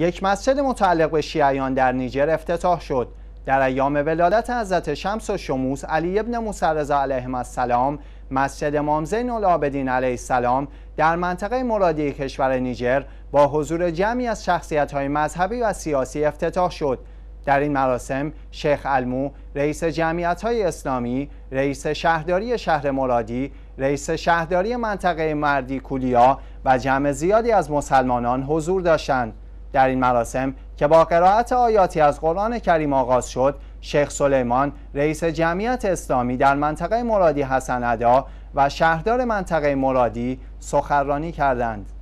یک مسجد متعلق به شیعیان در نیجر افتتاح شد در ایام ولادت حضرت شمس و شموس علی ابن مسرزا علیه السلام مسجد امام زین العابدین علیه السلام در منطقه مرادی کشور نیجر با حضور جمعی از شخصیت های مذهبی و سیاسی افتتاح شد در این مراسم شیخ علمو رئیس جمعیت های اسلامی رئیس شهرداری شهر مرادی رئیس شهرداری منطقه مردی کولیا و جمع زیادی از مسلمانان حضور داشتند در این مراسم که با قرائت آیاتی از قرآن کریم آغاز شد شیخ سلیمان رئیس جمعیت اسلامی در منطقه مرادی حسن ادا و شهردار منطقه مرادی سخرانی کردند